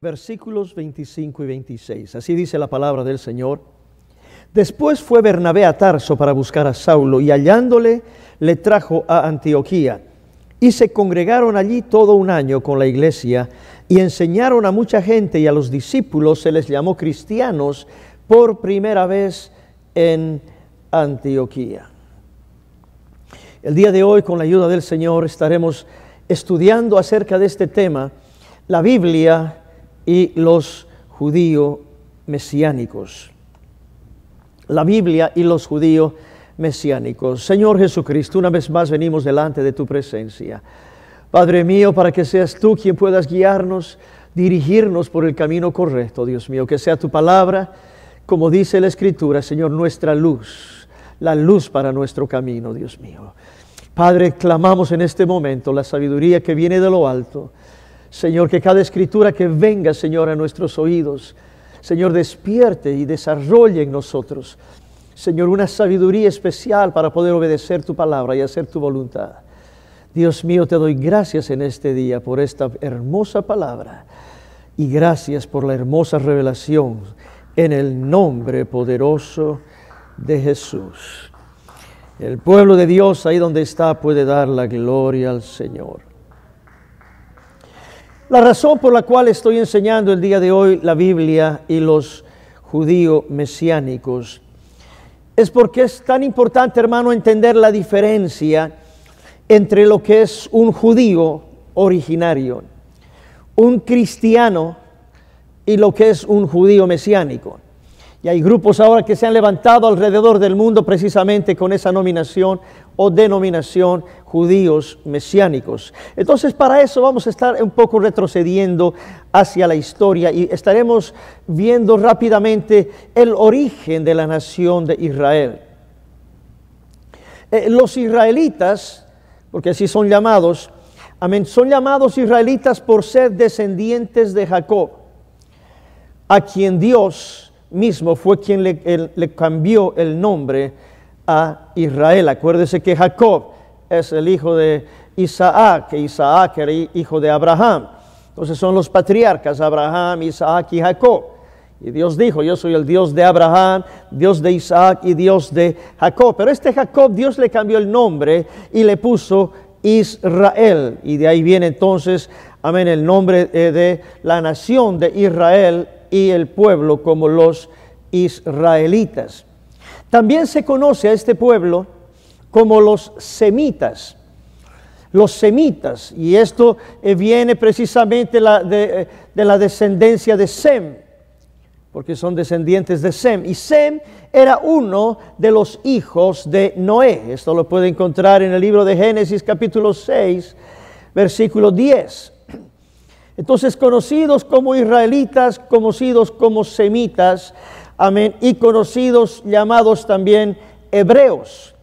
Versículos 25 y 26. Así dice la palabra del Señor. Después fue Bernabé a Tarso para buscar a Saulo y hallándole le trajo a Antioquía. Y se congregaron allí todo un año con la iglesia y enseñaron a mucha gente y a los discípulos se les llamó cristianos por primera vez en Antioquía. El día de hoy, con la ayuda del Señor, estaremos estudiando acerca de este tema, la Biblia y los judíos mesiánicos. La Biblia y los judíos mesiánicos. Señor Jesucristo, una vez más venimos delante de tu presencia. Padre mío, para que seas tú quien puedas guiarnos, dirigirnos por el camino correcto, Dios mío, que sea tu palabra, como dice la Escritura, Señor, nuestra luz, la luz para nuestro camino, Dios mío. Padre, clamamos en este momento la sabiduría que viene de lo alto Señor, que cada escritura que venga, Señor, a nuestros oídos, Señor, despierte y desarrolle en nosotros, Señor, una sabiduría especial para poder obedecer tu palabra y hacer tu voluntad. Dios mío, te doy gracias en este día por esta hermosa palabra y gracias por la hermosa revelación en el nombre poderoso de Jesús. El pueblo de Dios ahí donde está puede dar la gloria al Señor. La razón por la cual estoy enseñando el día de hoy la Biblia y los judíos mesiánicos es porque es tan importante, hermano, entender la diferencia entre lo que es un judío originario, un cristiano y lo que es un judío mesiánico. Y hay grupos ahora que se han levantado alrededor del mundo precisamente con esa nominación o denominación judíos mesiánicos. Entonces para eso vamos a estar un poco retrocediendo hacia la historia y estaremos viendo rápidamente el origen de la nación de Israel. Eh, los israelitas, porque así son llamados, amén, son llamados israelitas por ser descendientes de Jacob, a quien Dios mismo fue quien le, le cambió el nombre a Israel. Acuérdese que Jacob es el hijo de Isaac, que Isaac era hijo de Abraham. Entonces son los patriarcas, Abraham, Isaac y Jacob. Y Dios dijo, yo soy el Dios de Abraham, Dios de Isaac y Dios de Jacob. Pero este Jacob Dios le cambió el nombre y le puso Israel. Y de ahí viene entonces, amén, el nombre eh, de la nación de Israel y el pueblo como los israelitas. También se conoce a este pueblo como los semitas. Los semitas, y esto eh, viene precisamente de, eh, de la descendencia de Sem, porque son descendientes de Sem. Y Sem era uno de los hijos de Noé. Esto lo puede encontrar en el libro de Génesis capítulo 6, versículo 10. Entonces, conocidos como israelitas, conocidos como semitas, amén, y conocidos llamados también hebreos.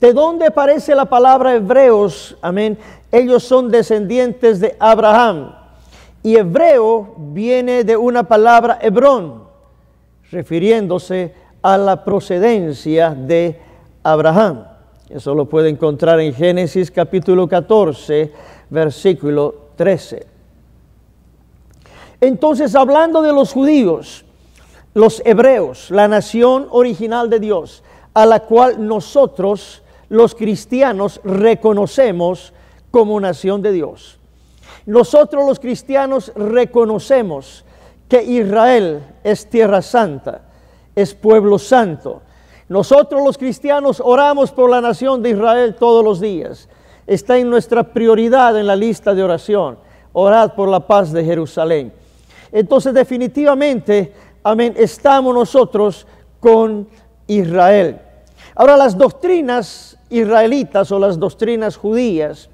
¿De dónde aparece la palabra hebreos? Amén. Ellos son descendientes de Abraham. Y hebreo viene de una palabra hebrón, refiriéndose a la procedencia de Abraham. Eso lo puede encontrar en Génesis capítulo 14, versículo 13. Entonces, hablando de los judíos, los hebreos, la nación original de Dios, a la cual nosotros los cristianos reconocemos como nación de Dios. Nosotros los cristianos reconocemos que Israel es tierra santa, es pueblo santo. Nosotros los cristianos oramos por la nación de Israel todos los días. Está en nuestra prioridad en la lista de oración. Orad por la paz de Jerusalén. Entonces definitivamente, amén, estamos nosotros con Israel. Ahora, las doctrinas israelitas o las doctrinas judías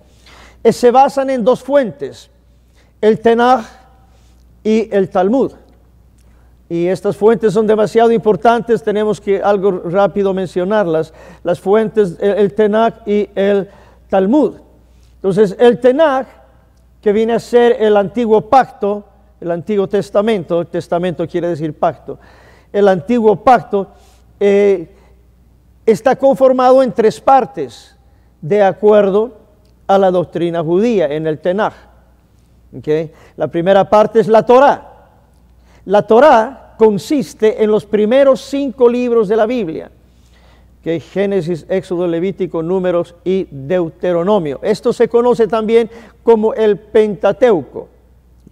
eh, se basan en dos fuentes, el Tenaj y el Talmud. Y estas fuentes son demasiado importantes, tenemos que algo rápido mencionarlas, las fuentes, el, Tanaj y el Talmud. Entonces, el Tenaj, que viene a ser el antiguo pacto, el antiguo testamento, el testamento quiere decir pacto, el antiguo pacto, eh, está conformado en tres partes, de acuerdo a la doctrina judía, en el Tenaj. La primera parte es la Torah. La Torah consiste en los primeros cinco libros de la Biblia, que es Génesis, Éxodo, Levítico, Números y Deuteronomio. Esto se conoce también como el Pentateuco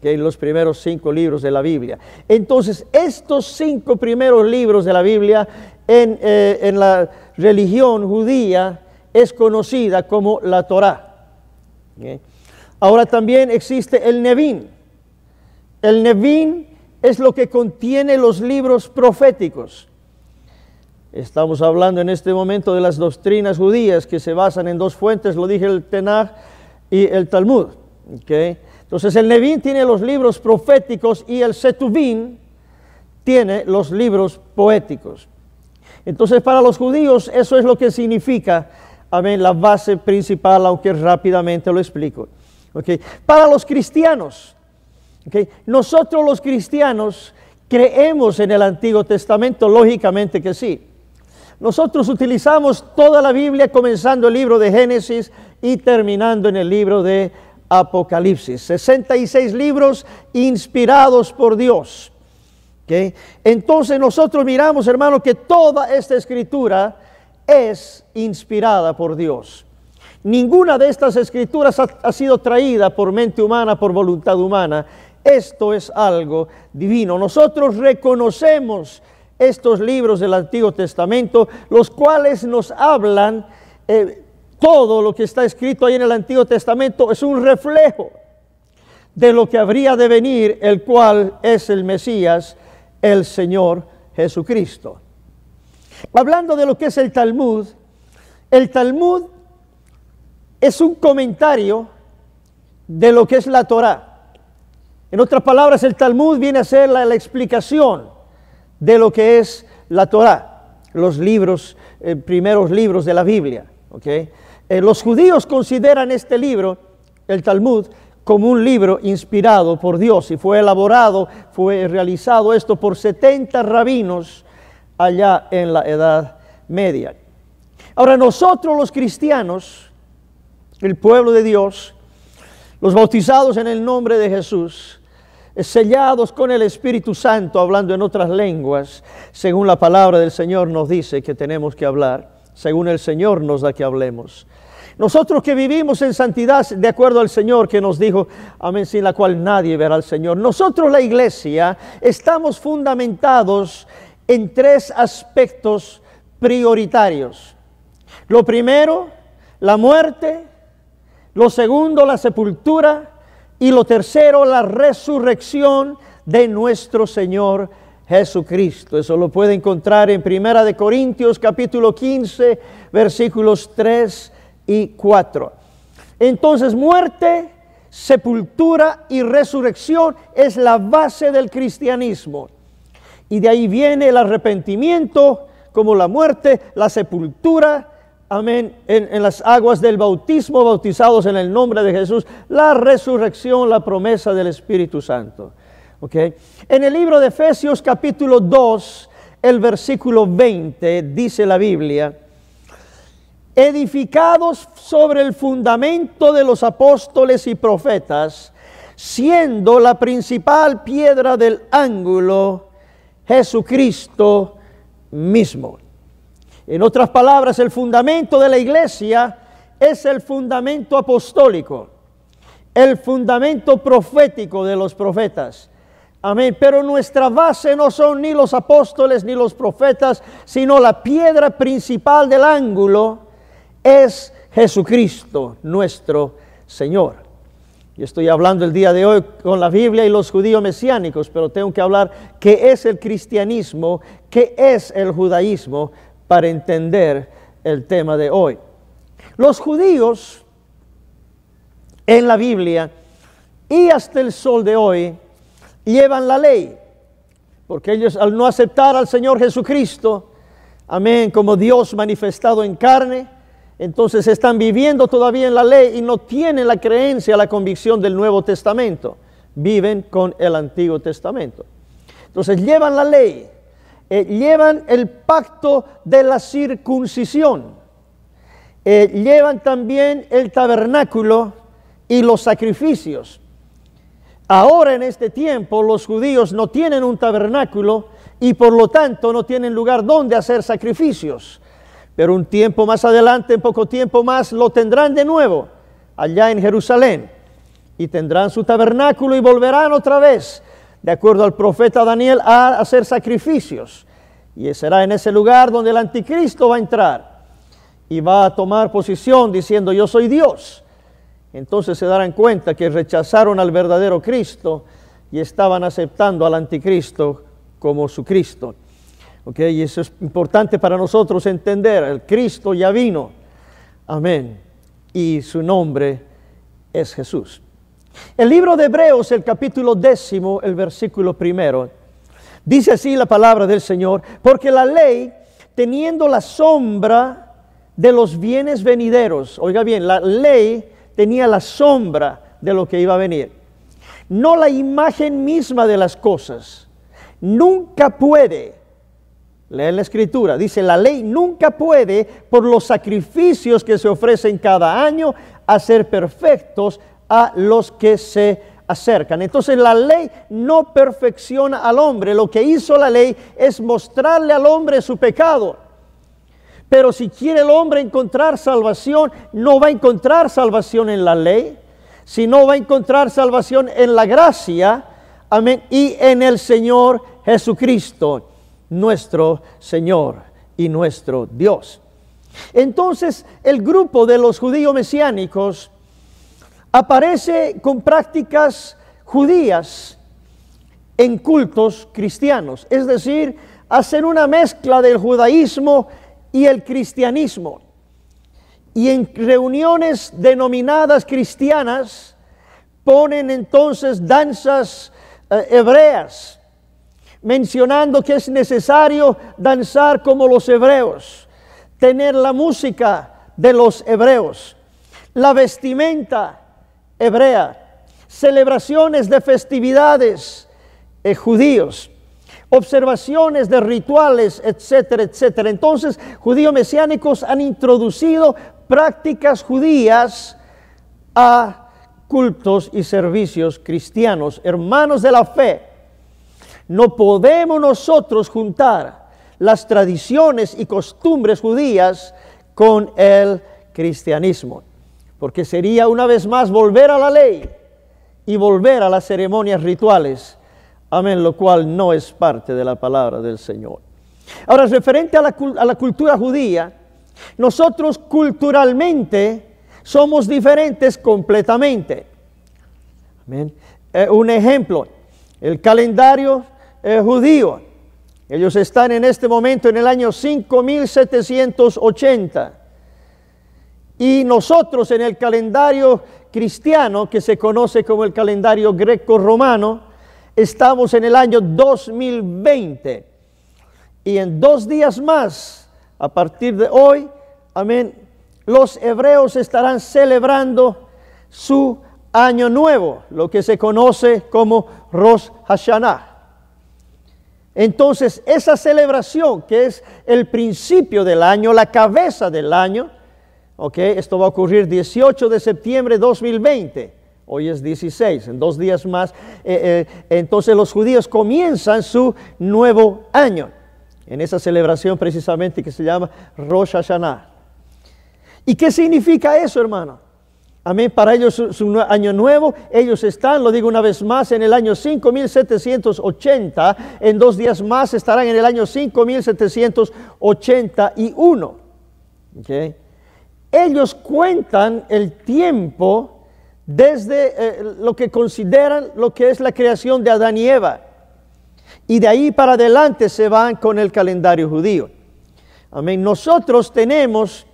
que es los primeros cinco libros de la Biblia. Entonces, estos cinco primeros libros de la Biblia eh, en, la religión judía es conocida como la Torah. Ahora también existe el Nevin. El Nevin es lo que contiene los libros proféticos. Estamos hablando en este momento de las doctrinas judías que se basan en dos fuentes, lo dije el Tenar y el Talmud. Entonces el Nevin tiene los libros proféticos y el Setubin tiene los libros poéticos. Entonces para los judíos eso es lo que significa, amén, la base principal, aunque rápidamente lo explico. Para los cristianos, nosotros los cristianos creemos en el Antiguo Testamento, lógicamente que sí. Nosotros utilizamos toda la Biblia, comenzando el libro de Génesis y terminando en el libro de Apocalipsis. 66 libros inspirados por Dios. Entonces nosotros miramos, hermano, que toda esta escritura es inspirada por Dios. Ninguna de estas escrituras ha, sido traída por mente humana, por voluntad humana. Esto es algo divino. Nosotros reconocemos estos libros del Antiguo Testamento, los cuales nos hablan, eh, todo lo que está escrito ahí en el Antiguo Testamento es un reflejo de lo que habría de venir, el cual es el Mesías, el Señor Jesucristo. Hablando de lo que es el Talmud, el Talmud es un comentario de lo que es la Torah. En otras palabras, el Talmud viene a ser la, explicación de lo que es la Torah, los libros, eh, primeros libros de la Biblia. Eh, los judíos consideran este libro, el Talmud, como un libro inspirado por Dios y fue elaborado, fue realizado esto por 70 rabinos allá en la Edad Media. Ahora nosotros los cristianos, el pueblo de Dios, los bautizados en el nombre de Jesús, sellados con el Espíritu Santo, hablando en otras lenguas, según la palabra del Señor nos dice que tenemos que hablar, según el Señor nos da que hablemos. Nosotros que vivimos en santidad de acuerdo al Señor que nos dijo, amén, sin la cual nadie verá al Señor. Nosotros la iglesia estamos fundamentados en tres aspectos prioritarios. Lo primero, la muerte. Lo segundo, la sepultura. Y lo tercero, la resurrección de nuestro Señor Jesucristo. Eso lo puede encontrar en Primera de Corintios capítulo 15, versículos 3 y 4. Entonces muerte, sepultura y resurrección es la base del cristianismo. Y de ahí viene el arrepentimiento como la muerte, la sepultura, amén, en, las aguas del bautismo, bautizados en el nombre de Jesús, la resurrección, la promesa del Espíritu Santo. Okay. En el libro de Efesios capítulo 2, el versículo 20, dice la Biblia, edificados sobre el fundamento de los apóstoles y profetas, siendo la principal piedra del ángulo Jesucristo mismo. En otras palabras, el fundamento de la iglesia es el fundamento apostólico, el fundamento profético de los profetas. Amén. Pero nuestra base no son ni los apóstoles ni los profetas, sino la piedra principal del ángulo, es Jesucristo nuestro Señor. Y estoy hablando el día de hoy con la Biblia y los judíos mesiánicos, pero tengo que hablar qué es el cristianismo, qué es el judaísmo para entender el tema de hoy. Los judíos en la Biblia y hasta el sol de hoy llevan la ley, porque ellos al no aceptar al Señor Jesucristo, amén, como Dios manifestado en carne, entonces están viviendo todavía en la ley y no tienen la creencia, la convicción del Nuevo Testamento. Viven con el Antiguo Testamento. Entonces llevan la ley, eh, llevan el pacto de la circuncisión, eh, llevan también el tabernáculo y los sacrificios. Ahora en este tiempo los judíos no tienen un tabernáculo y por lo tanto no tienen lugar donde hacer sacrificios pero un tiempo más adelante, en poco tiempo más, lo tendrán de nuevo allá en Jerusalén y tendrán su tabernáculo y volverán otra vez, de acuerdo al profeta Daniel, a hacer sacrificios. Y será en ese lugar donde el anticristo va a entrar y va a tomar posición diciendo yo soy Dios. Entonces se darán cuenta que rechazaron al verdadero Cristo y estaban aceptando al anticristo como su Cristo y eso es importante para nosotros entender. El Cristo ya vino. Amén. Y su nombre es Jesús. El libro de Hebreos, el capítulo décimo, el versículo primero, dice así la palabra del Señor, porque la ley, teniendo la sombra de los bienes venideros, oiga bien, la ley tenía la sombra de lo que iba a venir, no la imagen misma de las cosas, nunca puede Leen la escritura. Dice, la ley nunca puede, por los sacrificios que se ofrecen cada año, hacer perfectos a los que se acercan. Entonces la ley no perfecciona al hombre. Lo que hizo la ley es mostrarle al hombre su pecado. Pero si quiere el hombre encontrar salvación, no va a encontrar salvación en la ley, sino va a encontrar salvación en la gracia, amén, y en el Señor Jesucristo nuestro Señor y nuestro Dios. Entonces el grupo de los judíos mesiánicos aparece con prácticas judías en cultos cristianos, es decir, hacen una mezcla del judaísmo y el cristianismo. Y en reuniones denominadas cristianas ponen entonces danzas eh, hebreas, mencionando que es necesario danzar como los hebreos, tener la música de los hebreos, la vestimenta hebrea, celebraciones de festividades eh, judíos, observaciones de rituales, etcétera, etcétera. Entonces, judíos mesiánicos han introducido prácticas judías a cultos y servicios cristianos, hermanos de la fe no podemos nosotros juntar las tradiciones y costumbres judías con el cristianismo, porque sería una vez más volver a la ley y volver a las ceremonias rituales, amén, lo cual no es parte de la palabra del Señor. Ahora, referente a la, cultura judía, nosotros culturalmente somos diferentes completamente. Amén. Eh, un ejemplo, el calendario eh, judío. Ellos están en este momento en el año 5780. Y nosotros en el calendario cristiano, que se conoce como el calendario greco-romano, estamos en el año 2020. Y en dos días más, a partir de hoy, amén, los hebreos estarán celebrando su año nuevo, lo que se conoce como Rosh Hashanah. Entonces, esa celebración, que es el principio del año, la cabeza del año, ¿ok? Esto va a ocurrir 18 de septiembre de 2020. Hoy es 16, en dos días más. Eh, eh, entonces los judíos comienzan su nuevo año, en esa celebración precisamente que se llama Rosh Hashanah. ¿Y qué significa eso, hermano? Amén. Para ellos es un año nuevo. Ellos están, lo digo una vez más, en el año 5780. En dos días más estarán en el año 5781. Okay. Ellos cuentan el tiempo desde eh, lo que consideran lo que es la creación de Adán y Eva. Y de ahí para adelante se van con el calendario judío. Amén. Nosotros tenemos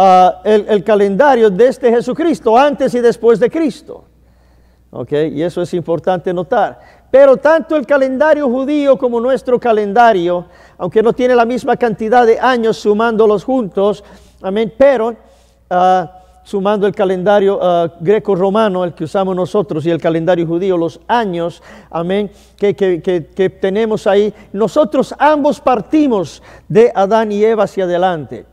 Ah, el, calendario de este Jesucristo, antes y después de Cristo. y eso es importante notar. Pero tanto el calendario judío como nuestro calendario, aunque no tiene la misma cantidad de años sumándolos juntos, amén, pero ah, sumando el calendario ah, greco-romano, el que usamos nosotros, y el calendario judío, los años, amén, que tenemos ahí, nosotros ambos partimos de Adán y Eva hacia adelante.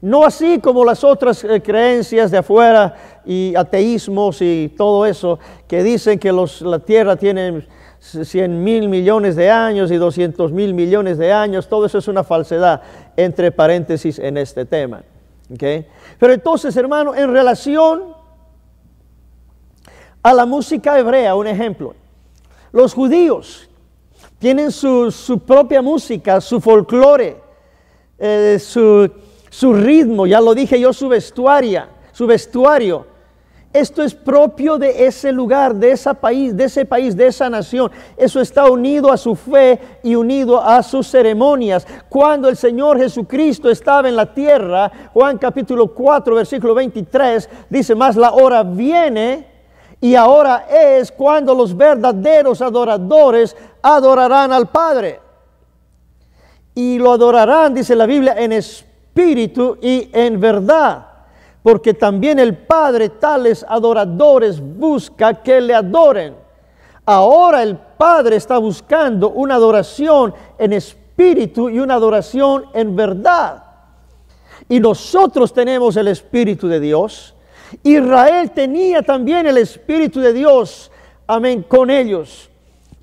No así como las otras eh, creencias de afuera y ateísmos y todo eso que dicen que la tierra tiene 100 mil millones de años y 200 mil millones de años. Todo eso es una falsedad, entre paréntesis, en este tema. Pero entonces, hermano, en relación a la música hebrea, un ejemplo. Los judíos tienen su, propia música, su folclore, eh, su su ritmo, ya lo dije yo, su vestuaria, su vestuario. Esto es propio de ese lugar, de ese país, de ese país, de esa nación. Eso está unido a su fe y unido a sus ceremonias. Cuando el Señor Jesucristo estaba en la tierra, Juan capítulo 4, versículo 23, dice, más la hora viene y ahora es cuando los verdaderos adoradores adorarán al Padre. Y lo adorarán, dice la Biblia, en espíritu y en verdad, porque también el Padre tales adoradores busca que le adoren. Ahora el Padre está buscando una adoración en espíritu y una adoración en verdad. Y nosotros tenemos el Espíritu de Dios. Israel tenía también el Espíritu de Dios, amén, con ellos.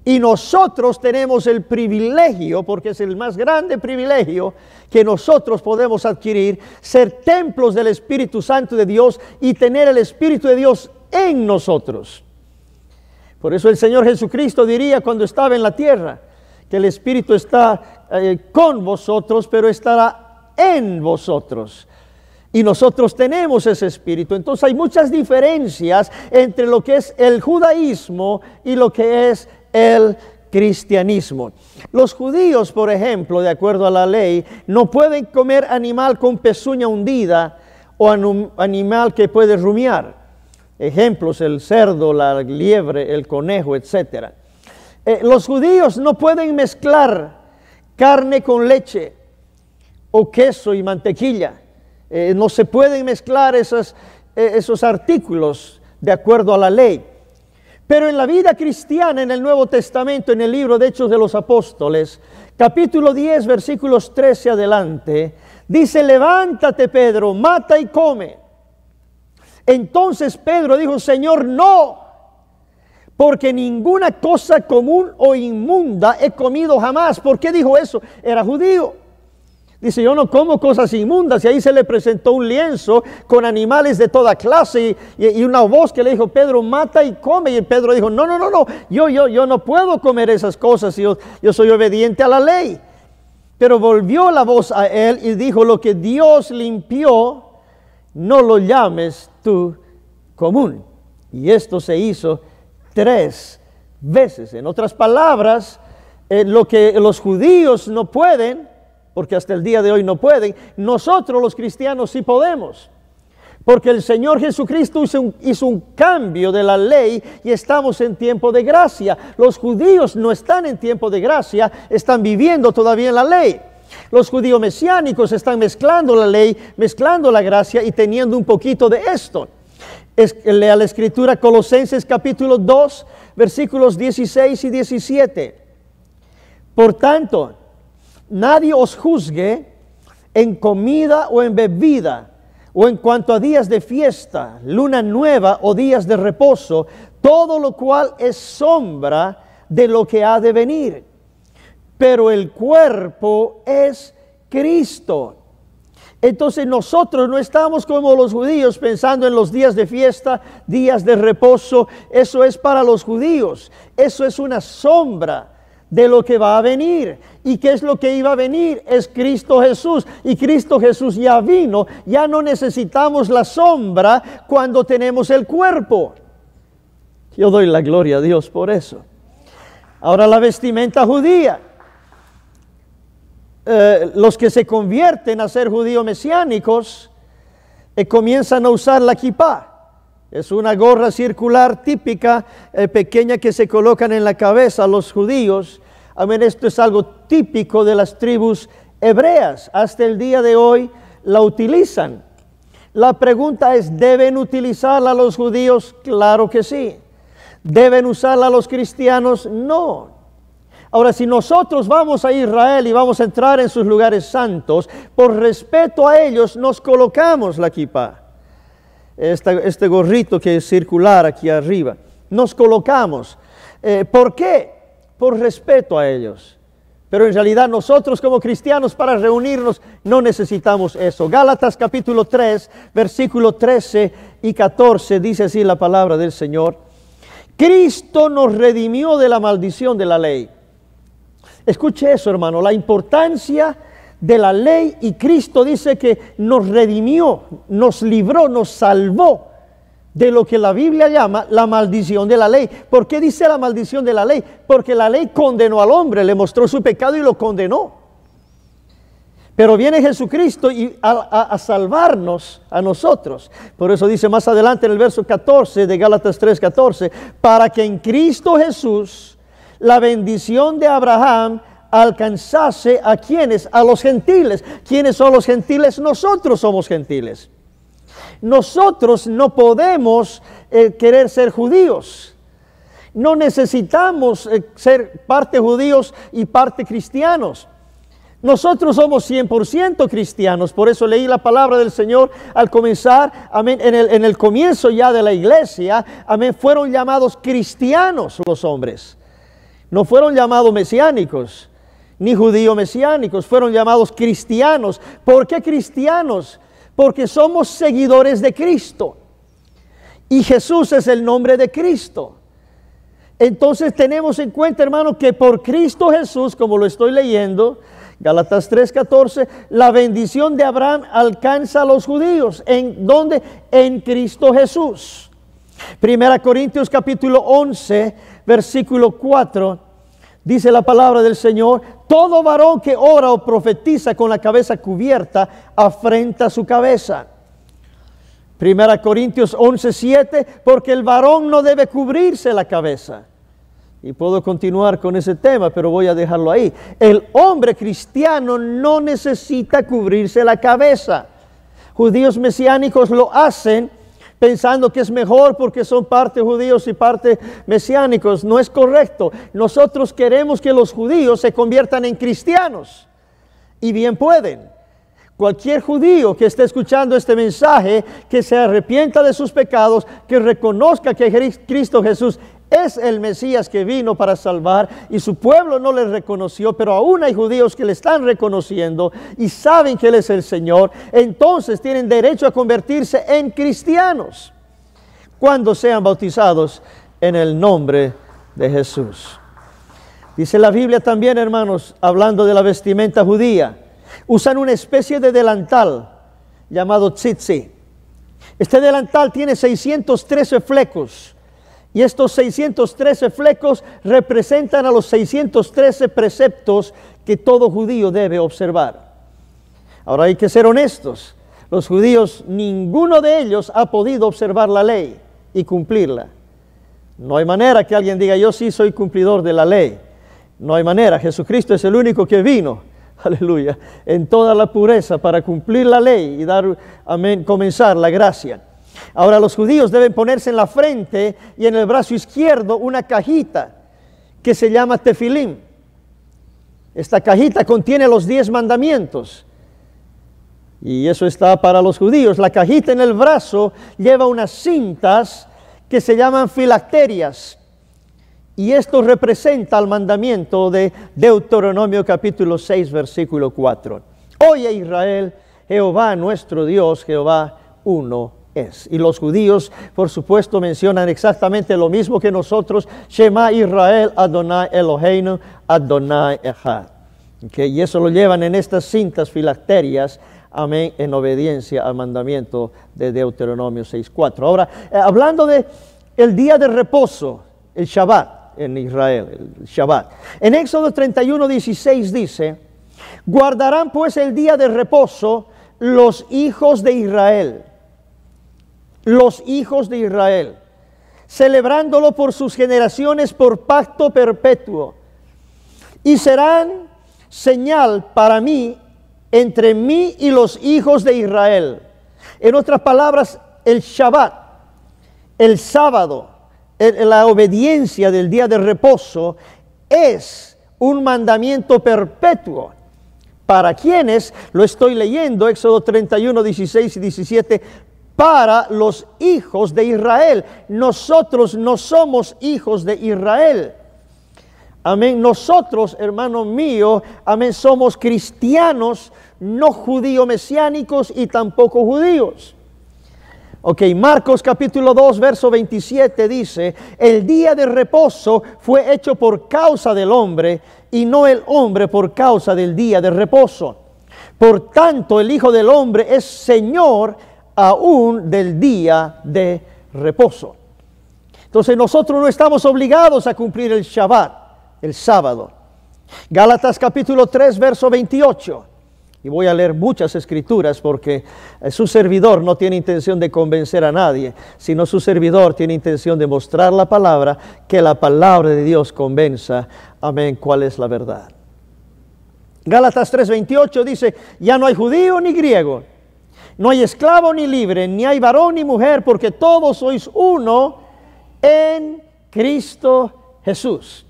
Y nosotros tenemos el privilegio, porque es el más grande privilegio que nosotros podemos adquirir, ser templos del Espíritu Santo de Dios y tener el Espíritu de Dios en nosotros. Por eso el Señor Jesucristo diría cuando estaba en la tierra, que el Espíritu está eh, con vosotros, pero estará en vosotros. Y nosotros tenemos ese espíritu. Entonces hay muchas diferencias entre lo que es el judaísmo y lo que es el cristianismo. Los judíos, por ejemplo, de acuerdo a la ley, no pueden comer animal con pezuña hundida o animal que puede rumiar. Ejemplos, el cerdo, la liebre, el conejo, etc. Eh, los judíos no pueden mezclar carne con leche o queso y mantequilla. Eh, no se pueden mezclar eh, esos artículos de acuerdo a la ley. Pero en la vida cristiana, en el Nuevo Testamento, en el libro de Hechos de los Apóstoles, capítulo 10, versículos 13 adelante, dice, levántate Pedro, mata y come. Entonces Pedro dijo, Señor, no, porque ninguna cosa común o inmunda he comido jamás. ¿Por qué dijo eso? Era judío. Dice, yo no como cosas inmundas. Y ahí se le presentó un lienzo con animales de toda clase y, una voz que le dijo, Pedro, mata y come. Y Pedro dijo, no, no, no, no, yo, yo, yo no puedo comer esas cosas, yo, yo soy obediente a la ley. Pero volvió la voz a él y dijo, lo que Dios limpió, no lo llames tú común. Y esto se hizo tres veces. En otras palabras, eh, lo que los judíos no pueden, porque hasta el día de hoy no pueden, nosotros los cristianos sí podemos. Porque el Señor Jesucristo hizo un, cambio de la ley y estamos en tiempo de gracia. Los judíos no están en tiempo de gracia, están viviendo todavía la ley. Los judíos mesiánicos están mezclando la ley, mezclando la gracia y teniendo un poquito de esto. Es, lea la escritura Colosenses capítulo 2, versículos 16 y 17. Por tanto, nadie os juzgue en comida o en bebida, o en cuanto a días de fiesta, luna nueva o días de reposo, todo lo cual es sombra de lo que ha de venir. Pero el cuerpo es Cristo. Entonces nosotros no estamos como los judíos pensando en los días de fiesta, días de reposo. Eso es para los judíos. Eso es una sombra de lo que va a venir. ¿Y qué es lo que iba a venir? Es Cristo Jesús. Y Cristo Jesús ya vino. Ya no necesitamos la sombra cuando tenemos el cuerpo. Yo doy la gloria a Dios por eso. Ahora la vestimenta judía. Eh, los que se convierten a ser judíos mesiánicos eh, comienzan a usar la kippah, es una gorra circular típica, eh, pequeña, que se colocan en la cabeza los judíos. Amén, esto es algo típico de las tribus hebreas. Hasta el día de hoy la utilizan. La pregunta es, ¿deben utilizarla los judíos? Claro que sí. ¿Deben usarla los cristianos? No. Ahora, si nosotros vamos a Israel y vamos a entrar en sus lugares santos, por respeto a ellos nos colocamos la equipa este gorrito que es circular aquí arriba. Nos colocamos. Eh, ¿Por qué? Por respeto a ellos. Pero en realidad nosotros como cristianos para reunirnos no necesitamos eso. Gálatas capítulo 3, versículo 13 y 14 dice así la palabra del Señor. Cristo nos redimió de la maldición de la ley. Escuche eso, hermano, la importancia de la ley y Cristo dice que nos redimió, nos libró, nos salvó de lo que la Biblia llama la maldición de la ley. ¿Por qué dice la maldición de la ley? Porque la ley condenó al hombre, le mostró su pecado y lo condenó. Pero viene Jesucristo y a, salvarnos a nosotros. Por eso dice más adelante en el verso 14 de Gálatas 3:14, para que en Cristo Jesús la bendición de Abraham alcanzase a quienes, a los gentiles. ¿Quiénes son los gentiles? Nosotros somos gentiles. Nosotros no podemos eh, querer ser judíos. No necesitamos eh, ser parte judíos y parte cristianos. Nosotros somos 100% cristianos, por eso leí la palabra del Señor al comenzar, en el, en el comienzo ya de la iglesia, amén, fueron llamados cristianos los hombres, no fueron llamados mesiánicos, ni judíos mesiánicos, fueron llamados cristianos. ¿Por qué cristianos? Porque somos seguidores de Cristo. Y Jesús es el nombre de Cristo. Entonces tenemos en cuenta, hermano, que por Cristo Jesús, como lo estoy leyendo, Galatas 3:14, la bendición de Abraham alcanza a los judíos. ¿En dónde? En Cristo Jesús. Primera Corintios capítulo 11, versículo 4 Dice la palabra del Señor, todo varón que ora o profetiza con la cabeza cubierta afrenta su cabeza. Primera Corintios 11:7, porque el varón no debe cubrirse la cabeza. Y puedo continuar con ese tema, pero voy a dejarlo ahí. El hombre cristiano no necesita cubrirse la cabeza. Judíos mesiánicos lo hacen pensando que es mejor porque son parte judíos y parte mesiánicos. No es correcto. Nosotros queremos que los judíos se conviertan en cristianos. Y bien pueden. Cualquier judío que esté escuchando este mensaje, que se arrepienta de sus pecados, que reconozca que Cristo Jesús es el Mesías que vino para salvar y su pueblo no le reconoció, pero aún hay judíos que le están reconociendo y saben que Él es el Señor, entonces tienen derecho a convertirse en cristianos cuando sean bautizados en el nombre de Jesús. Dice la Biblia también, hermanos, hablando de la vestimenta judía, usan una especie de delantal llamado tzitzi. Este delantal tiene 613 flecos y estos 613 flecos representan a los 613 preceptos que todo judío debe observar. Ahora hay que ser honestos. Los judíos, ninguno de ellos ha podido observar la ley y cumplirla. No hay manera que alguien diga, yo sí soy cumplidor de la ley. No hay manera. Jesucristo es el único que vino, aleluya, en toda la pureza para cumplir la ley y dar, comenzar la gracia. Ahora los judíos deben ponerse en la frente y en el brazo izquierdo una cajita que se llama tefilín. Esta cajita contiene los diez mandamientos. Y eso está para los judíos. La cajita en el brazo lleva unas cintas que se llaman filacterias. Y esto representa el mandamiento de Deuteronomio capítulo 6, versículo 4. Oye Israel, Jehová nuestro Dios, Jehová uno y los judíos, por supuesto, mencionan exactamente lo mismo que nosotros, Shema Israel, Adonai Eloheinu, Adonai Echad. y eso lo llevan en estas cintas filacterias, amén, en obediencia al mandamiento de Deuteronomio 6.4. Ahora, eh, hablando de el día de reposo, el Shabbat en Israel, el Shabbat. En Éxodo 31, 16 dice, guardarán pues el día de reposo los hijos de Israel los hijos de Israel, celebrándolo por sus generaciones por pacto perpetuo. Y serán señal para mí entre mí y los hijos de Israel. En otras palabras, el Shabbat, el sábado, la obediencia del día de reposo es un mandamiento perpetuo. ¿Para quienes Lo estoy leyendo, Éxodo 31, 16 y 17, para los hijos de Israel. Nosotros no somos hijos de Israel. Amén. Nosotros, hermano mío, amén, somos cristianos, no judío mesiánicos y tampoco judíos. Ok, Marcos capítulo 2, verso 27 dice, el día de reposo fue hecho por causa del hombre y no el hombre por causa del día de reposo. Por tanto, el Hijo del Hombre es Señor aún del día de reposo. Entonces nosotros no estamos obligados a cumplir el Shabbat, el sábado. Gálatas capítulo 3, verso 28. Y voy a leer muchas escrituras porque eh, su servidor no tiene intención de convencer a nadie, sino su servidor tiene intención de mostrar la palabra, que la palabra de Dios convenza, amén, cuál es la verdad. Gálatas 3:28 dice, ya no hay judío ni griego, no hay esclavo ni libre, ni hay varón ni mujer, porque todos sois uno en Cristo Jesús.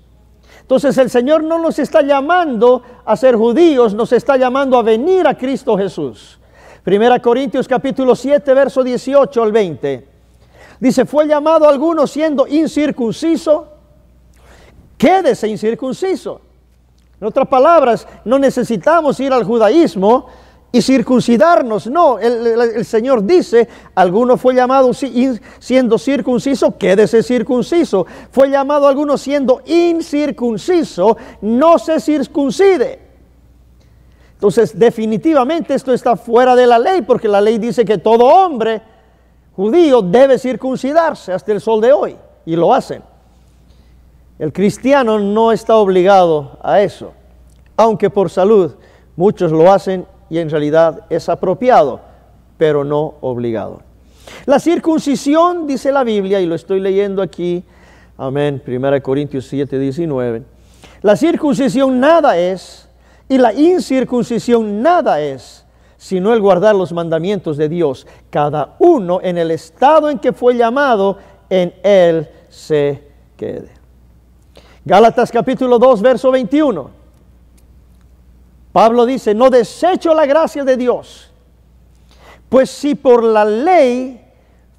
Entonces el Señor no nos está llamando a ser judíos, nos está llamando a venir a Cristo Jesús. Primera Corintios capítulo 7, verso 18 al 20. Dice, fue llamado alguno siendo incircunciso, quédese incircunciso. En otras palabras, no necesitamos ir al judaísmo, y circuncidarnos. No, el, Señor dice, alguno fue llamado siendo circunciso, quédese circunciso. Fue llamado alguno siendo incircunciso, no se circuncide. Entonces, definitivamente esto está fuera de la ley, porque la ley dice que todo hombre judío debe circuncidarse hasta el sol de hoy, y lo hacen. El cristiano no está obligado a eso, aunque por salud muchos lo hacen y en realidad es apropiado, pero no obligado. La circuncisión, dice la Biblia, y lo estoy leyendo aquí, amén, 1 Corintios 7, 19. La circuncisión nada es y la incircuncisión nada es, sino el guardar los mandamientos de Dios. Cada uno en el estado en que fue llamado, en él se quede. Gálatas capítulo 2, verso 21. Pablo dice, no desecho la gracia de Dios, pues si por la ley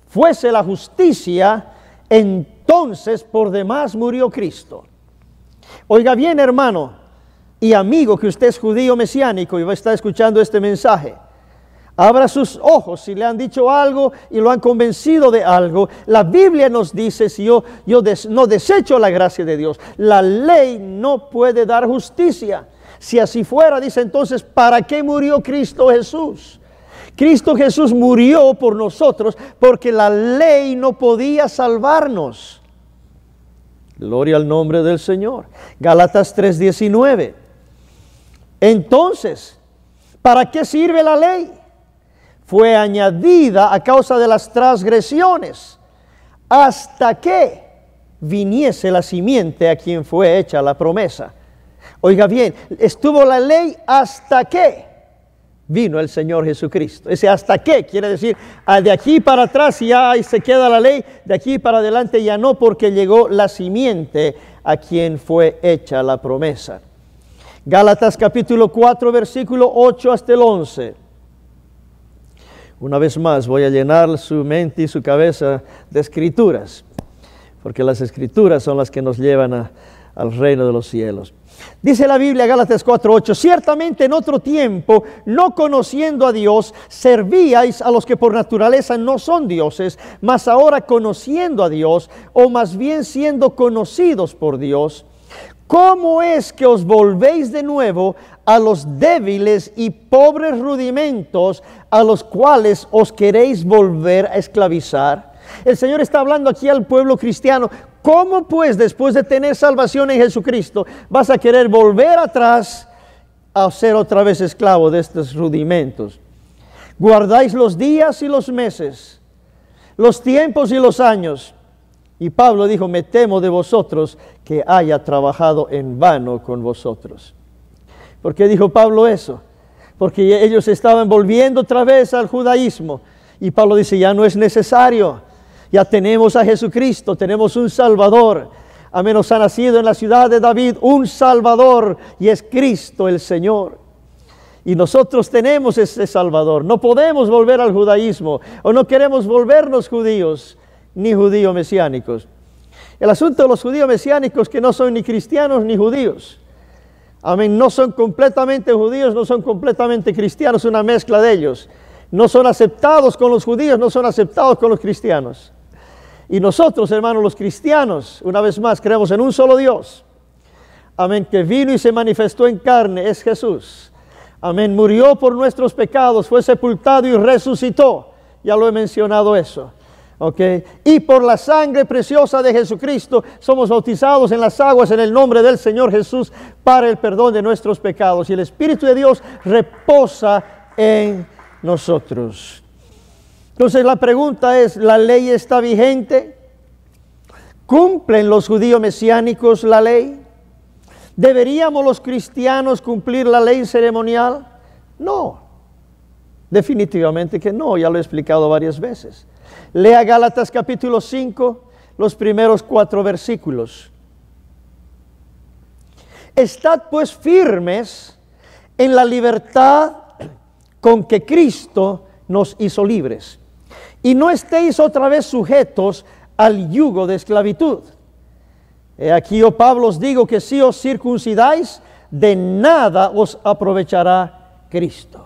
fuese la justicia, entonces por demás murió Cristo. Oiga bien, hermano y amigo, que usted es judío mesiánico y va a estar escuchando este mensaje. Abra sus ojos si le han dicho algo y lo han convencido de algo. La Biblia nos dice, si yo, yo no desecho la gracia de Dios, la ley no puede dar justicia. Si así fuera, dice entonces, ¿para qué murió Cristo Jesús? Cristo Jesús murió por nosotros porque la ley no podía salvarnos. Gloria al nombre del Señor. Galatas 3:19. Entonces, ¿para qué sirve la ley? Fue añadida a causa de las transgresiones hasta que viniese la simiente a quien fue hecha la promesa Oiga bien, estuvo la ley hasta que vino el Señor Jesucristo. Ese hasta qué quiere decir, ah, de aquí para atrás ya se queda la ley, de aquí para adelante ya no, porque llegó la simiente a quien fue hecha la promesa. Gálatas capítulo 4, versículo 8 hasta el 11. Una vez más voy a llenar su mente y su cabeza de escrituras, porque las escrituras son las que nos llevan al reino de los cielos. Dice la Biblia Gálatas 4:8, ciertamente en otro tiempo, no conociendo a Dios, servíais a los que por naturaleza no son dioses, mas ahora conociendo a Dios, o más bien siendo conocidos por Dios, ¿cómo es que os volvéis de nuevo a los débiles y pobres rudimentos a los cuales os queréis volver a esclavizar? El Señor está hablando aquí al pueblo cristiano. ¿Cómo pues después de tener salvación en Jesucristo vas a querer volver atrás a ser otra vez esclavo de estos rudimentos? Guardáis los días y los meses, los tiempos y los años. Y Pablo dijo, me temo de vosotros que haya trabajado en vano con vosotros. ¿Por qué dijo Pablo eso? Porque ellos estaban volviendo otra vez al judaísmo. Y Pablo dice, ya no es necesario. Ya tenemos a Jesucristo, tenemos un Salvador. Amén, nos ha nacido en la ciudad de David un Salvador y es Cristo el Señor. Y nosotros tenemos ese Salvador. No podemos volver al judaísmo o no queremos volvernos judíos ni judíos mesiánicos. El asunto de los judíos mesiánicos que no son ni cristianos ni judíos. Amén, no son completamente judíos, no son completamente cristianos, una mezcla de ellos. No son aceptados con los judíos, no son aceptados con los cristianos. Y nosotros, hermanos, los cristianos, una vez más, creemos en un solo Dios. Amén, que vino y se manifestó en carne, es Jesús. Amén, murió por nuestros pecados, fue sepultado y resucitó. Ya lo he mencionado eso. Y por la sangre preciosa de Jesucristo somos bautizados en las aguas en el nombre del Señor Jesús para el perdón de nuestros pecados. Y el Espíritu de Dios reposa en nosotros. Entonces la pregunta es, ¿la ley está vigente? ¿Cumplen los judíos mesiánicos la ley? ¿Deberíamos los cristianos cumplir la ley ceremonial? No, definitivamente que no, ya lo he explicado varias veces. Lea Gálatas capítulo 5, los primeros cuatro versículos. Estad pues firmes en la libertad con que Cristo nos hizo libres y no estéis otra vez sujetos al yugo de esclavitud. He aquí yo, oh Pablo, os digo que si os circuncidáis, de nada os aprovechará Cristo.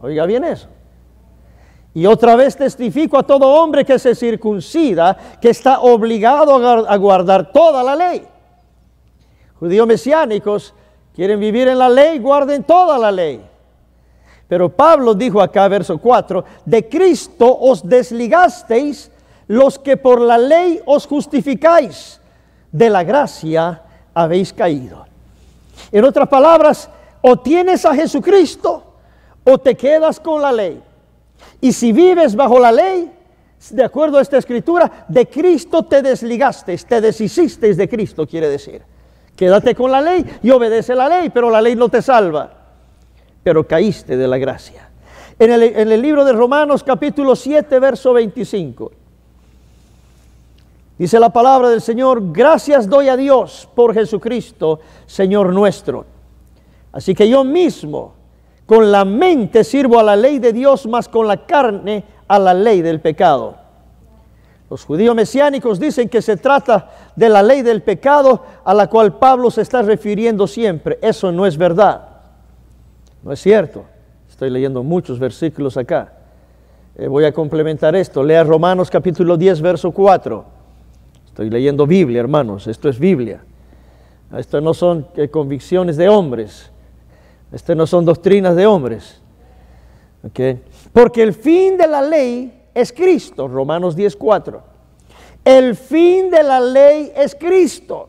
Oiga bien eso. Y otra vez testifico a todo hombre que se circuncida, que está obligado a guardar toda la ley. Judíos mesiánicos quieren vivir en la ley, guarden toda la ley. Pero Pablo dijo acá, verso 4, de Cristo os desligasteis los que por la ley os justificáis, de la gracia habéis caído. En otras palabras, o tienes a Jesucristo o te quedas con la ley. Y si vives bajo la ley, de acuerdo a esta escritura, de Cristo te desligasteis, te deshicisteis de Cristo, quiere decir. Quédate con la ley y obedece la ley, pero la ley no te salva pero caíste de la gracia. En el, libro de Romanos capítulo 7, verso 25. Dice la palabra del Señor, gracias doy a Dios por Jesucristo, Señor nuestro. Así que yo mismo con la mente sirvo a la ley de Dios, más con la carne a la ley del pecado. Los judíos mesiánicos dicen que se trata de la ley del pecado a la cual Pablo se está refiriendo siempre. Eso no es verdad. No es cierto. Estoy leyendo muchos versículos acá. Eh, voy a complementar esto. Lea Romanos capítulo 10, verso 4. Estoy leyendo Biblia, hermanos. Esto es Biblia. Esto no son eh, convicciones de hombres. Esto no son doctrinas de hombres. Porque el fin de la ley es Cristo. Romanos 10, 4. El fin de la ley es Cristo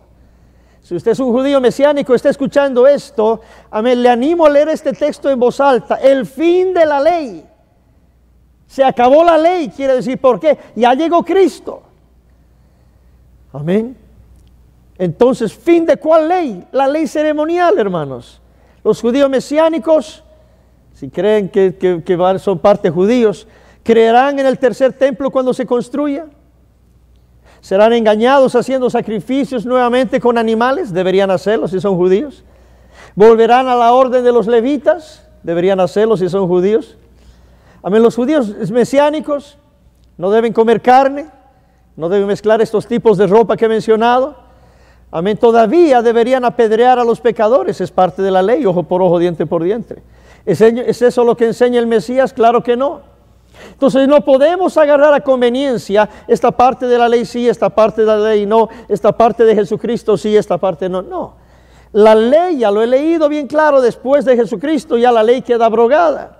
si usted es un judío mesiánico, está escuchando esto, amén, le animo a leer este texto en voz alta. El fin de la ley. Se acabó la ley, quiere decir, ¿por qué? Ya llegó Cristo. Amén. Entonces, ¿fin de cuál ley? La ley ceremonial, hermanos. Los judíos mesiánicos, si creen que, que, que son parte judíos, creerán en el tercer templo cuando se construya serán engañados haciendo sacrificios nuevamente con animales, deberían hacerlo si son judíos. Volverán a la orden de los levitas, deberían hacerlo si son judíos. Amén, los judíos mesiánicos no deben comer carne, no deben mezclar estos tipos de ropa que he mencionado. Amén, todavía deberían apedrear a los pecadores, es parte de la ley, ojo por ojo, diente por diente. ¿Es eso lo que enseña el Mesías? Claro que no. Entonces no podemos agarrar a conveniencia esta parte de la ley sí, esta parte de la ley no, esta parte de Jesucristo sí, esta parte no. No. La ley, ya lo he leído bien claro, después de Jesucristo ya la ley queda abrogada.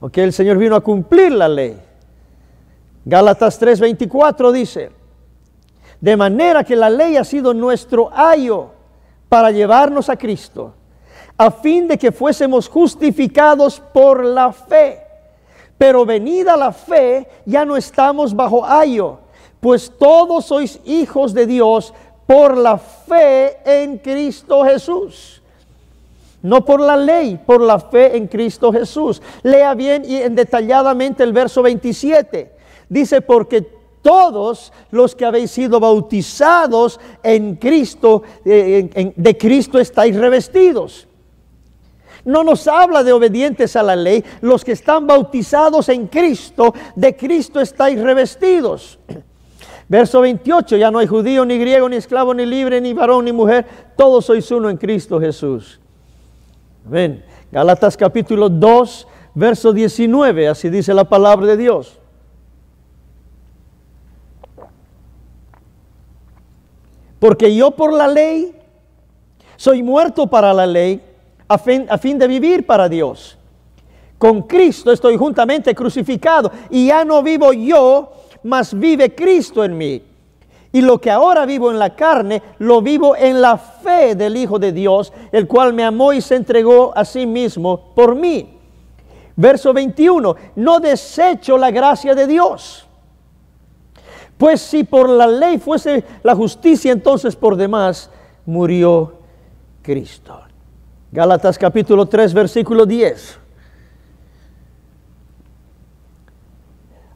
Porque el Señor vino a cumplir la ley. Gálatas 3:24 dice, de manera que la ley ha sido nuestro ayo para llevarnos a Cristo, a fin de que fuésemos justificados por la fe. Pero venida la fe, ya no estamos bajo ayo, pues todos sois hijos de Dios por la fe en Cristo Jesús. No por la ley, por la fe en Cristo Jesús. Lea bien y en detalladamente el verso 27. Dice, porque todos los que habéis sido bautizados en Cristo, eh, de Cristo estáis revestidos. No nos habla de obedientes a la ley. Los que están bautizados en Cristo, de Cristo estáis revestidos. Verso 28, ya no hay judío, ni griego, ni esclavo, ni libre, ni varón, ni mujer. Todos sois uno en Cristo Jesús. Amén. Galatas capítulo 2, verso 19, así dice la palabra de Dios. Porque yo por la ley soy muerto para la ley a fin, a de vivir para Dios. Con Cristo estoy juntamente crucificado y ya no vivo yo, mas vive Cristo en mí. Y lo que ahora vivo en la carne, lo vivo en la fe del Hijo de Dios, el cual me amó y se entregó a sí mismo por mí. Verso 21, no desecho la gracia de Dios. Pues si por la ley fuese la justicia, entonces por demás murió Cristo. Gálatas capítulo 3, versículo 10.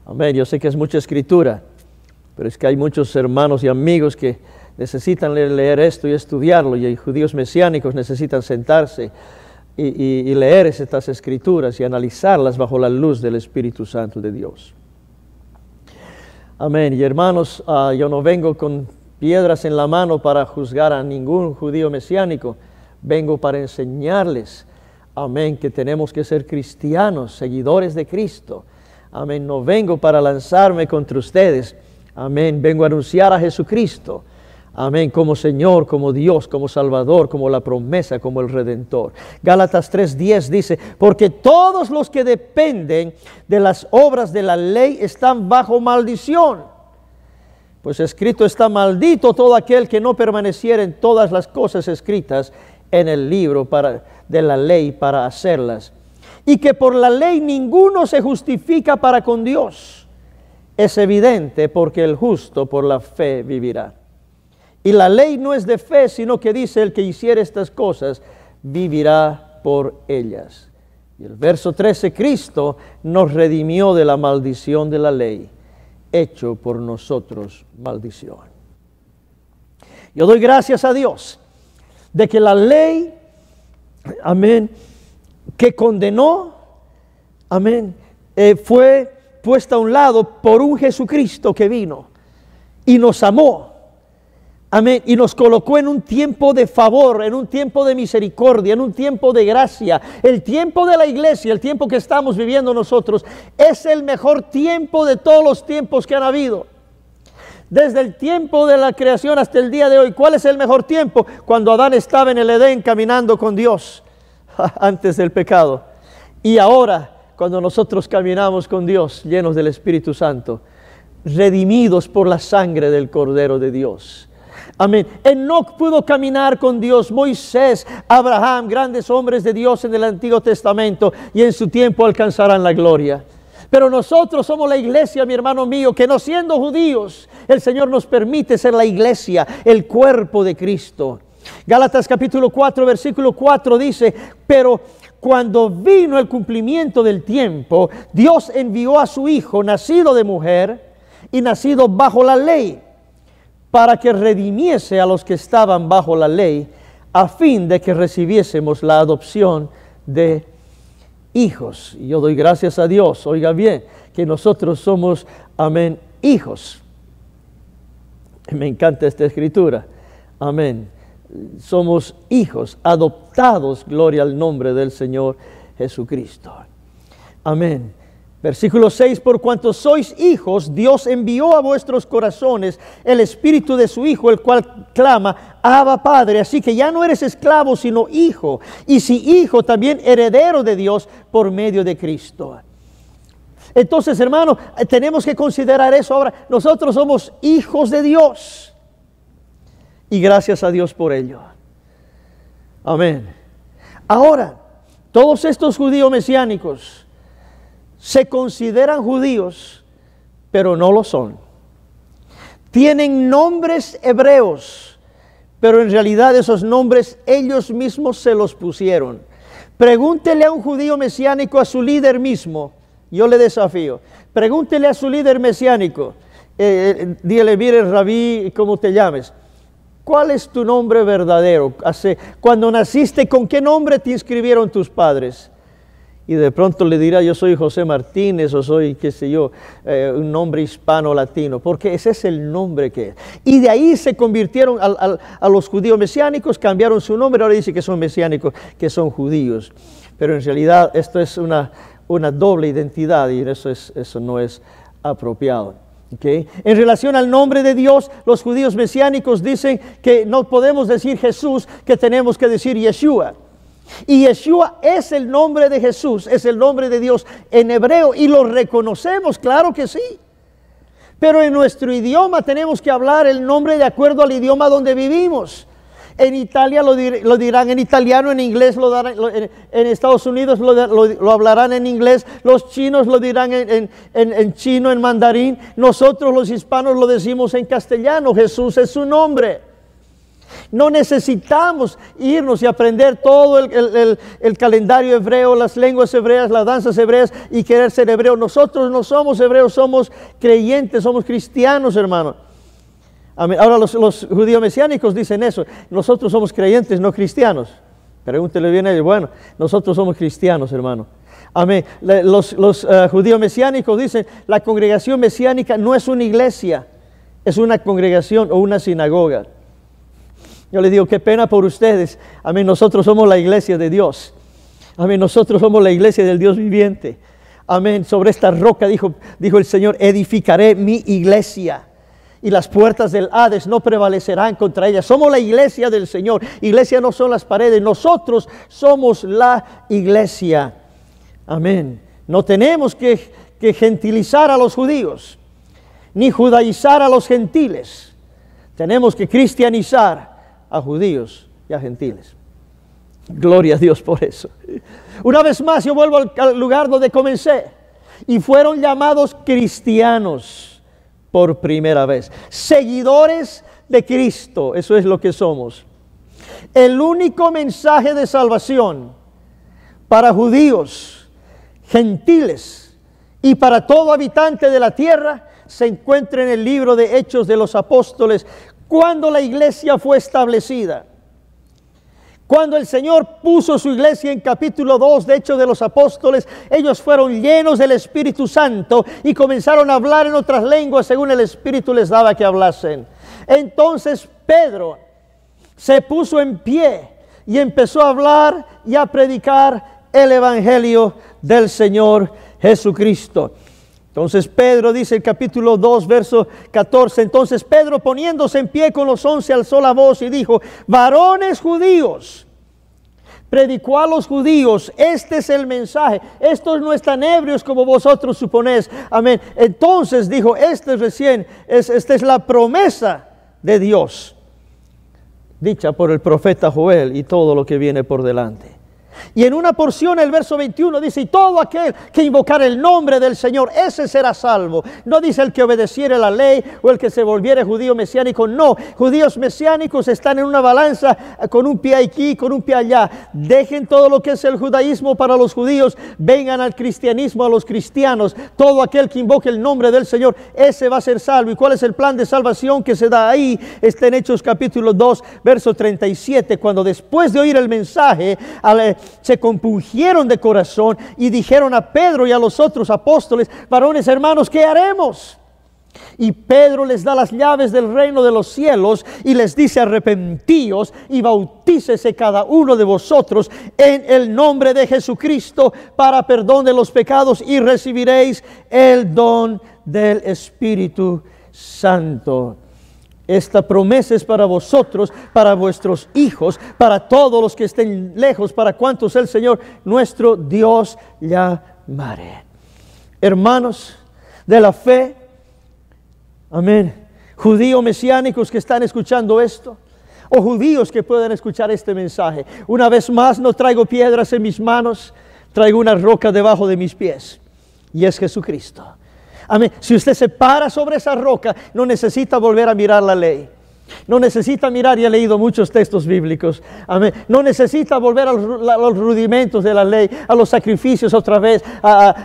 Amén, yo sé que es mucha escritura, pero es que hay muchos hermanos y amigos que necesitan leer, esto y estudiarlo, y judíos mesiánicos necesitan sentarse y, leer estas escrituras y analizarlas bajo la luz del Espíritu Santo de Dios. Amén. Y hermanos, ah, yo no vengo con piedras en la mano para juzgar a ningún judío mesiánico vengo para enseñarles, amén, que tenemos que ser cristianos, seguidores de Cristo. Amén, no vengo para lanzarme contra ustedes. Amén, vengo a anunciar a Jesucristo. Amén, como Señor, como Dios, como Salvador, como la promesa, como el Redentor. Gálatas 3:10 dice, porque todos los que dependen de las obras de la ley están bajo maldición. Pues escrito está maldito todo aquel que no permaneciera en todas las cosas escritas en el libro para, de la ley para hacerlas. Y que por la ley ninguno se justifica para con Dios. Es evidente porque el justo por la fe vivirá. Y la ley no es de fe, sino que dice el que hiciera estas cosas vivirá por ellas. Y el verso 13, Cristo nos redimió de la maldición de la ley, hecho por nosotros maldición. Yo doy gracias a Dios de que la ley, amén, que condenó, amén, eh, fue puesta a un lado por un Jesucristo que vino y nos amó. Amén. Y nos colocó en un tiempo de favor, en un tiempo de misericordia, en un tiempo de gracia. El tiempo de la iglesia, el tiempo que estamos viviendo nosotros, es el mejor tiempo de todos los tiempos que han habido. Desde el tiempo de la creación hasta el día de hoy, ¿cuál es el mejor tiempo? Cuando Adán estaba en el Edén caminando con Dios antes del pecado. Y ahora, cuando nosotros caminamos con Dios llenos del Espíritu Santo, redimidos por la sangre del Cordero de Dios. Amén. Enoch pudo caminar con Dios, Moisés, Abraham, grandes hombres de Dios en el Antiguo Testamento, y en su tiempo alcanzarán la gloria. Pero nosotros somos la iglesia, mi hermano mío, que no siendo judíos, el Señor nos permite ser la iglesia, el cuerpo de Cristo. Gálatas capítulo 4, versículo 4 dice, pero cuando vino el cumplimiento del tiempo, Dios envió a su Hijo, nacido de mujer y nacido bajo la ley, para que redimiese a los que estaban bajo la ley, a fin de que recibiésemos la adopción de hijos. Y yo doy gracias a Dios, oiga bien, que nosotros somos, amén, hijos. Me encanta esta escritura. Amén. Somos hijos, adoptados, gloria al nombre del Señor Jesucristo. Amén. Versículo 6, por cuanto sois hijos, Dios envió a vuestros corazones el espíritu de su Hijo, el cual clama, Abba Padre. Así que ya no eres esclavo, sino hijo. Y si hijo, también heredero de Dios por medio de Cristo. Entonces, hermano, tenemos que considerar eso ahora. Nosotros somos hijos de Dios. Y gracias a Dios por ello. Amén. Ahora, todos estos judíos mesiánicos, se consideran judíos, pero no lo son. Tienen nombres hebreos, pero en realidad esos nombres ellos mismos se los pusieron. Pregúntele a un judío mesiánico, a su líder mismo, yo le desafío, pregúntele a su líder mesiánico, eh, eh dile, mire, rabí, ¿cómo te llames? ¿Cuál es tu nombre verdadero? Cuando naciste, ¿con qué nombre te inscribieron tus padres? y de pronto le dirá yo soy José Martínez o soy, qué sé yo, eh, un nombre hispano-latino, porque ese es el nombre que es. Y de ahí se convirtieron a los judíos mesiánicos, cambiaron su nombre, ahora dice que son mesiánicos, que son judíos. Pero en realidad esto es una, doble identidad y eso, eso no es apropiado. En relación al nombre de Dios, los judíos mesiánicos dicen que no podemos decir Jesús, que tenemos que decir Yeshua. Y Yeshua es el nombre de Jesús, es el nombre de Dios en hebreo y lo reconocemos, claro que sí. Pero en nuestro idioma tenemos que hablar el nombre de acuerdo al idioma donde vivimos. En Italia lo, dirán en italiano, en inglés lo darán, en, Estados Unidos lo, hablarán en inglés, los chinos lo dirán en chino, en mandarín, nosotros los hispanos lo decimos en castellano, Jesús es su nombre. No necesitamos irnos y aprender todo el, calendario hebreo, las lenguas hebreas, las danzas hebreas y querer ser hebreo. Nosotros no somos hebreos, somos creyentes, somos cristianos, hermano. Ahora los, judíos mesiánicos dicen eso. Nosotros somos creyentes, no cristianos. Pregúntele bien a ellos. Bueno, nosotros somos cristianos, hermano. Amén. Los, eh, judíos mesiánicos dicen, la congregación mesiánica no es una iglesia, es una congregación o una sinagoga. Yo les digo, qué pena por ustedes. Amén, nosotros somos la iglesia de Dios. Amén, nosotros somos la iglesia del Dios viviente. Amén, sobre esta roca dijo, dijo el Señor, edificaré mi iglesia. Y las puertas del Hades no prevalecerán contra ella. Somos la iglesia del Señor. Iglesia no son las paredes. Nosotros somos la iglesia. Amén. No tenemos que, que gentilizar a los judíos, ni judaizar a los gentiles. Tenemos que cristianizar a judíos y a gentiles. Gloria a Dios por eso. Una vez más yo vuelvo al lugar donde comencé. Y fueron llamados cristianos por primera vez. Seguidores de Cristo, eso es lo que somos. El único mensaje de salvación para judíos, gentiles y para todo habitante de la tierra se encuentra en el libro de Hechos de los Apóstoles cuando la iglesia fue establecida. Cuando el Señor puso su iglesia en capítulo 2 de hecho de los Apóstoles, ellos fueron llenos del Espíritu Santo y comenzaron a hablar en otras lenguas según el Espíritu les daba que hablasen. Entonces Pedro se puso en pie y empezó a hablar y a predicar el Evangelio del Señor Jesucristo. Entonces Pedro dice el capítulo 2, verso 14, entonces Pedro poniéndose en pie con los once alzó la voz y dijo, varones judíos, predicó a los judíos, este es el mensaje, estos no están ebrios como vosotros suponéis, amén. Entonces dijo, este recién, esta es la promesa de Dios, dicha por el profeta Joel y todo lo que viene por delante. Y en una porción el verso 21 dice, y todo aquel que invocar el nombre del Señor, ese será salvo. No dice el que obedeciere la ley o el que se volviere judío mesiánico, no. Judíos mesiánicos están en una balanza eh, con un pie aquí, con un pie allá. Dejen todo lo que es el judaísmo para los judíos, vengan al cristianismo a los cristianos. Todo aquel que invoque el nombre del Señor, ese va a ser salvo. ¿Y cuál es el plan de salvación que se da ahí? Está en Hechos capítulo 2, verso 37, cuando después de oír el mensaje, al eh, se compungieron de corazón y dijeron a Pedro y a los otros apóstoles, varones hermanos, ¿qué haremos? Y Pedro les da las llaves del reino de los cielos y les dice arrepentíos y bautícese cada uno de vosotros en el nombre de Jesucristo para perdón de los pecados y recibiréis el don del Espíritu Santo. Esta promesa es para vosotros, para vuestros hijos, para todos los que estén lejos, para cuantos el Señor nuestro Dios llamare. Hermanos de la fe, amén, judíos mesiánicos que están escuchando esto, o judíos que puedan escuchar este mensaje, una vez más no traigo piedras en mis manos, traigo una roca debajo de mis pies, y es Jesucristo Amén. Si usted se para sobre esa roca, no necesita volver a mirar la ley. No necesita mirar, y ha leído muchos textos bíblicos. No necesita volver a los, rudimentos de la ley, a los sacrificios otra vez.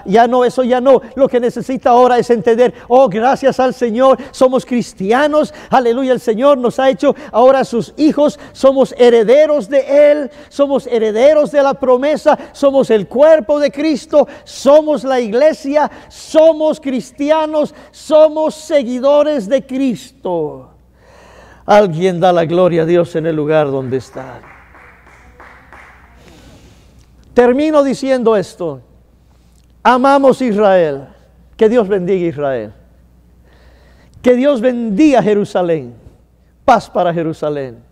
ya no, eso ya no. Lo que necesita ahora es entender, oh, gracias al Señor, somos cristianos. Aleluya, el Señor nos ha hecho ahora sus hijos. Somos herederos de Él, somos herederos de la promesa, somos el cuerpo de Cristo, somos la iglesia, somos cristianos, somos seguidores de Cristo. Alguien da la gloria a Dios en el lugar donde está. Termino diciendo esto. Amamos Israel. Que Dios bendiga Israel. Que Dios bendiga Jerusalén. Paz para Jerusalén.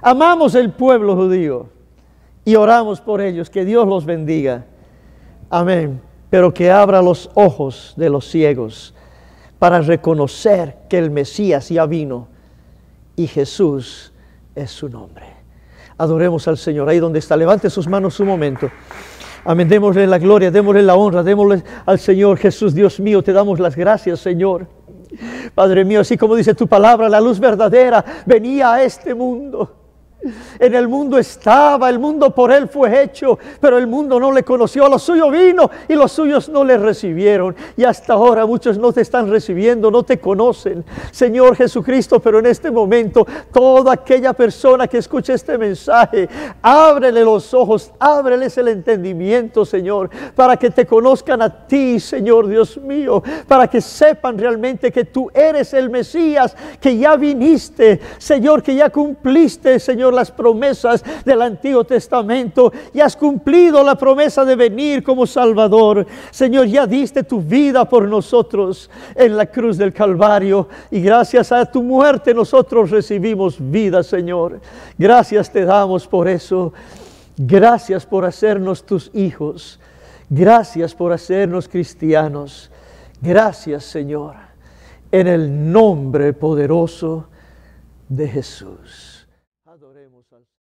Amamos el pueblo judío y oramos por ellos. Que Dios los bendiga. Amén. Pero que abra los ojos de los ciegos para reconocer que el Mesías ya vino y Jesús es su nombre. Adoremos al Señor ahí donde está. Levante sus manos un momento. Amén. Démosle la gloria, démosle la honra, démosle al Señor Jesús, Dios mío, te damos las gracias, Señor. Padre mío, así como dice tu palabra, la luz verdadera venía a este mundo. En el mundo estaba, el mundo por él fue hecho, pero el mundo no le conoció. A los suyos vino y los suyos no le recibieron. Y hasta ahora muchos no te están recibiendo, no te conocen, Señor Jesucristo. Pero en este momento, toda aquella persona que escuche este mensaje, ábrele los ojos, ábreles el entendimiento, Señor, para que te conozcan a ti, Señor Dios mío, para que sepan realmente que tú eres el Mesías, que ya viniste, Señor, que ya cumpliste, Señor las promesas del Antiguo Testamento y has cumplido la promesa de venir como Salvador. Señor, ya diste tu vida por nosotros en la cruz del Calvario y gracias a tu muerte nosotros recibimos vida, Señor. Gracias te damos por eso. Gracias por hacernos tus hijos. Gracias por hacernos cristianos. Gracias, Señor, en el nombre poderoso de Jesús.